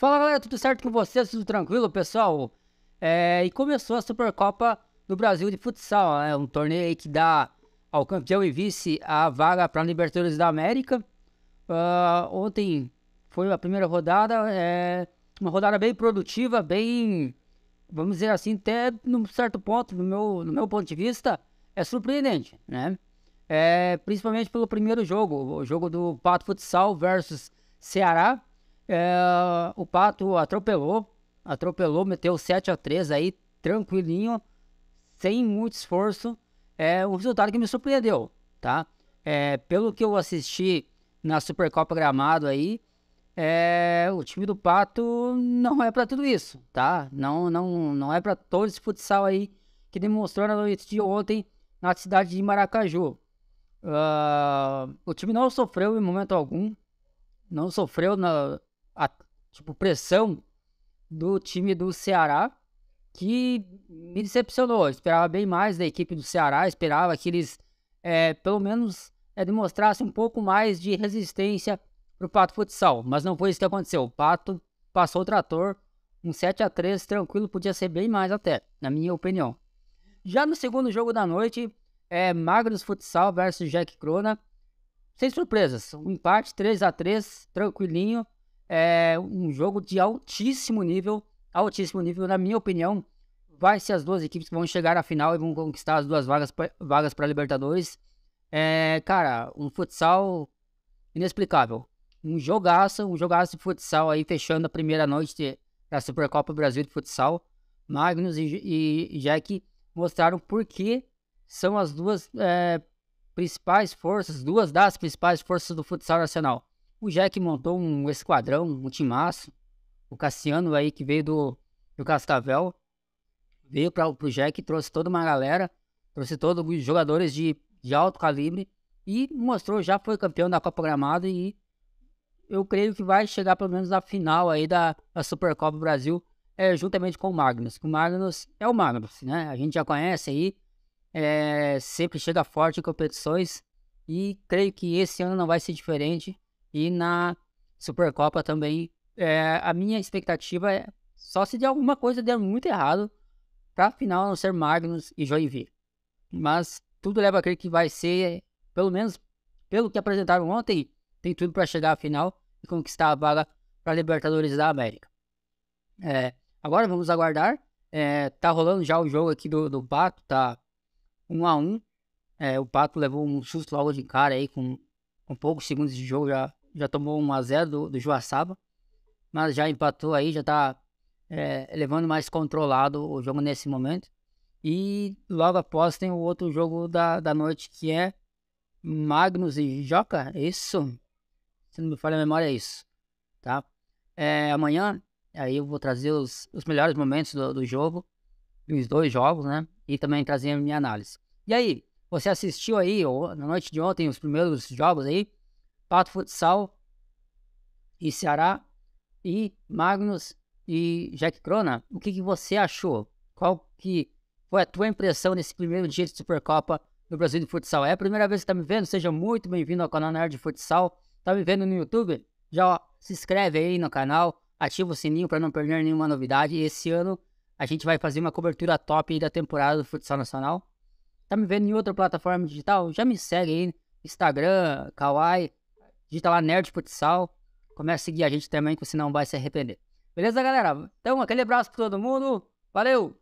Fala galera, tudo certo com vocês? Tudo tranquilo, pessoal? É, e começou a Supercopa do Brasil de futsal, né? um torneio que dá ao campeão e vice a vaga para a Libertadores da América. Uh, ontem foi a primeira rodada, é, uma rodada bem produtiva, bem, vamos dizer assim, até num certo ponto, no meu, no meu ponto de vista, é surpreendente, né? É, principalmente pelo primeiro jogo, o jogo do Pato Futsal versus Ceará. É, o Pato atropelou, atropelou, meteu 7 a 3 aí, tranquilinho, sem muito esforço. É um resultado que me surpreendeu, tá? É, pelo que eu assisti na Supercopa Gramado aí, é, o time do Pato não é para tudo isso, tá? Não, não, não é para todo esse futsal aí que demonstrou na noite de ontem na cidade de Maracaju. Uh, o time não sofreu em momento algum, não sofreu na, a, tipo, pressão do time do Ceará, que me decepcionou. Eu esperava bem mais da equipe do Ceará, esperava que eles, é, pelo menos, é, demonstrassem um pouco mais de resistência para o Pato Futsal, mas não foi isso que aconteceu. O Pato passou o trator, um 7 a 3 tranquilo, podia ser bem mais até, na minha opinião. Já no segundo jogo da noite, é Magnus Futsal versus Jack Crona. Sem surpresas, um empate 3 a 3 tranquilinho é um jogo de altíssimo nível, altíssimo nível, na minha opinião. Vai ser as duas equipes que vão chegar à final e vão conquistar as duas vagas para vagas para Libertadores. É, cara, um futsal inexplicável. Um jogaço, um jogaço de futsal aí, fechando a primeira noite da Supercopa Brasil de Futsal. Magnus e, e Jack mostraram por que são as duas é, principais forças, duas das principais forças do futsal nacional. O Jack montou um esquadrão, um timaço. O Cassiano aí que veio do, do Cascavel veio para o Jack, trouxe toda uma galera, trouxe todos os jogadores de, de alto calibre e mostrou já foi campeão da Copa Gramado e eu creio que vai chegar pelo menos na final aí da, da Supercopa Brasil é, juntamente com o Magnus. O Magnus é o Magnus, né? A gente já conhece aí, é, sempre chega forte em competições e creio que esse ano não vai ser diferente. E na Supercopa também, é, a minha expectativa é só se de alguma coisa der muito errado para final não ser Magnus e Joinville. Mas tudo leva a crer que vai ser, pelo menos pelo que apresentaram ontem, tem tudo para chegar à final e conquistar a vaga para Libertadores da América. É, agora vamos aguardar. É, tá rolando já o jogo aqui do, do Pato, tá 1 um a 1 um. é, O Pato levou um susto logo de cara aí, com, com poucos segundos de jogo já já tomou 1x0 do, do Joaçaba, mas já empatou aí, já está é, levando mais controlado o jogo nesse momento. E logo após tem o outro jogo da, da noite que é Magnus e Joca, é isso? Se não me falha a memória, é isso, tá? É, amanhã, aí eu vou trazer os, os melhores momentos do, do jogo, dos dois jogos, né? E também trazer a minha análise. E aí, você assistiu aí, ou, na noite de ontem, os primeiros jogos aí? Pato Futsal e Ceará e Magnus e Jack Crona. O que, que você achou? Qual que foi a tua impressão nesse primeiro dia de Supercopa do Brasil de Futsal? É a primeira vez que está me vendo? Seja muito bem-vindo ao canal Nerd de Futsal. Está me vendo no YouTube? Já se inscreve aí no canal, ativa o sininho para não perder nenhuma novidade. E esse ano a gente vai fazer uma cobertura top da temporada do Futsal Nacional. Tá me vendo em outra plataforma digital? Já me segue aí, Instagram, Kawaii, digita tá lá Nerd Futsal. Começa a seguir a gente também, que você não vai se arrepender. Beleza, galera? Então, aquele abraço para todo mundo. Valeu!